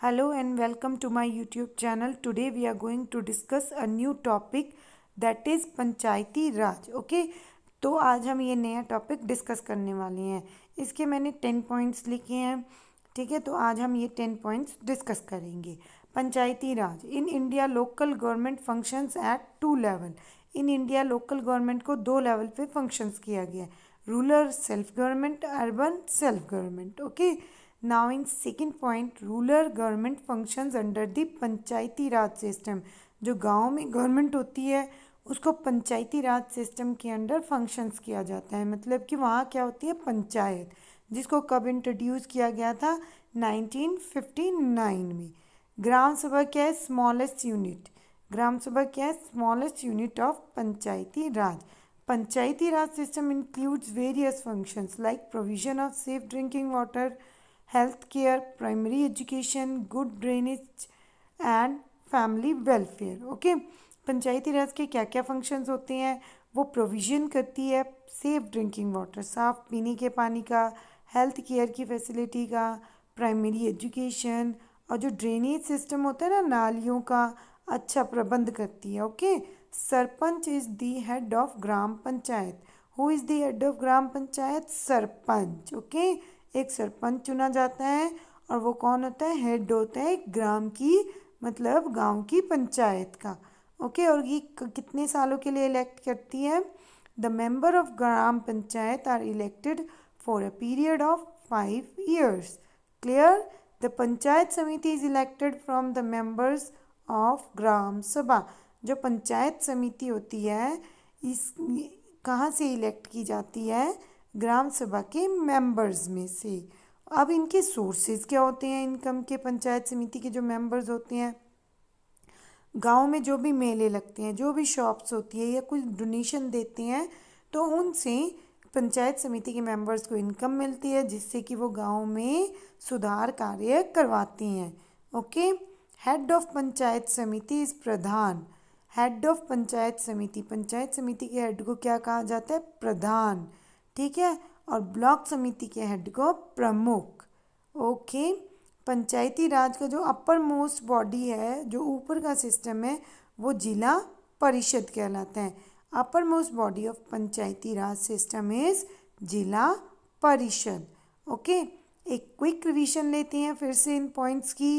hello and welcome to my youtube channel today we are going to discuss a new topic that is Panchayati Raj okay okay? तो आज हम ये नया topic discuss करने वाले हैं इसके मैंने टेन पॉइंट्स लिखे हैं ठीक है तो आज हम ये टेन पॉइंट्स डिस्कस करेंगे Panchayati Raj in India local government functions at two level in India local government को दो लेवल पे फंक्शंस किया गया है rural self government urban self government okay okay? Now in second point, rural government functions under the Panchayati Raj system जो गांव में government होती है उसको पंचायती राज सिस्टम के अंडर फंक्शंस किया जाता है मतलब कि वहाँ क्या होती है पंचायत जिसको कब इंट्रोड्यूस किया गया था 1959 में ग्राम सभा क्या है स्मॉलेस्ट यूनिट ग्राम सभा क्या है smallest unit of Panchayati Raj Panchayati Raj system includes various functions like provision of safe drinking water health care primary education good drainage and family welfare okay Panchayati Raj के क्या क्या फंक्शंस होते हैं वो प्रोविजन करती है सेफ ड्रिंकिंग वाटर साफ पीने के पानी का हेल्थ केयर की फैसिलिटी का प्राइमरी एजुकेशन और जो ड्रेनेज सिस्टम होता है ना नालियों का अच्छा प्रबंध करती है okay sarpanch is the head of gram Panchayat who is the head of gram Panchayat sarpanch okay एक सरपंच चुना जाता है और वो कौन होता है हेड होता है ग्राम की मतलब गांव की पंचायत का ओके और ये कितने सालों के लिए इलेक्ट करती है the member of gram panchayat are elected for a period of five years clear the panchayat samiti is elected from the members of gram sabha जो पंचायत समिति होती है इस कहाँ से इलेक्ट की जाती है ग्राम सभा के मेंबर्स में से अब इनके सोर्सेज क्या होते हैं इनकम के पंचायत समिति के जो मेंबर्स होते हैं गांव में जो भी मेले लगते हैं जो भी शॉप्स होती है या कुछ डोनेशन देते हैं तो उनसे पंचायत समिति के मेंबर्स को इनकम मिलती है जिससे कि वो गांव में सुधार कार्य करवाती हैं ओके हेड ऑफ पंचायत समिति इस प्रधान हेड ऑफ पंचायत समिति पंचायत समिति के हेड को क्या कहा जाता है प्रधान ठीक है और ब्लॉक समिति के हेड को प्रमुख ओके पंचायती राज का जो अपर मोस्ट बॉडी है जो ऊपर का सिस्टम है वो जिला परिषद कहलाता है upper most body of Panchayati Raj system is zila parishad okay एक क्विक रिवीजन लेते हैं फिर से इन पॉइंट्स की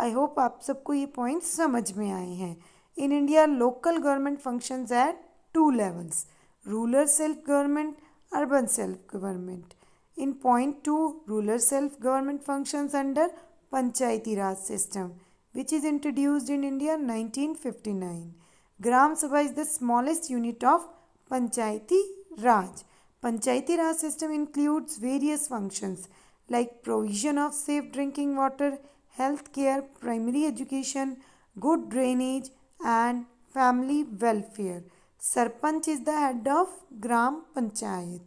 आई होप आप सबको ये पॉइंट्स समझ में आए हैं in India local government functions at two levels rural self government urban self-government. In point 2, ruler self-government functions under Panchayati Raj system, which is introduced in India 1959. Gram Sabha is the smallest unit of Panchayati Raj. Panchayati Raj system includes various functions like provision of safe drinking water, health care, primary education, good drainage and family welfare. Sarpanch is the head of Gram Panchayat.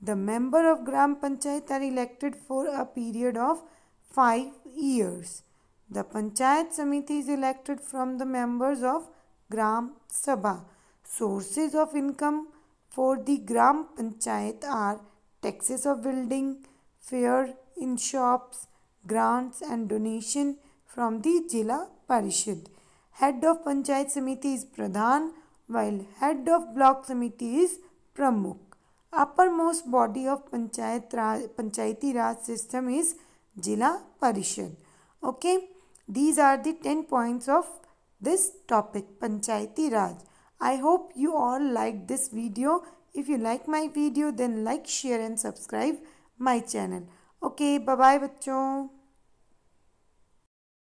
The member of Gram Panchayat are elected for a period of 5 years. The Panchayat Samiti is elected from the members of Gram Sabha. Sources of income for the Gram Panchayat are taxes of building, fare in shops, grants and donation from the Jila Parishad. Head of Panchayat Samiti is Pradhan while head of block samiti is pramukh. Uppermost body of Panchayat Raj, Panchayati Raj system is Jila Parishad. Okay, these are the 10 points of this topic Panchayati Raj. I hope you all like this video. If you like my video then like, share and subscribe my channel. Okay, bye-bye bachcho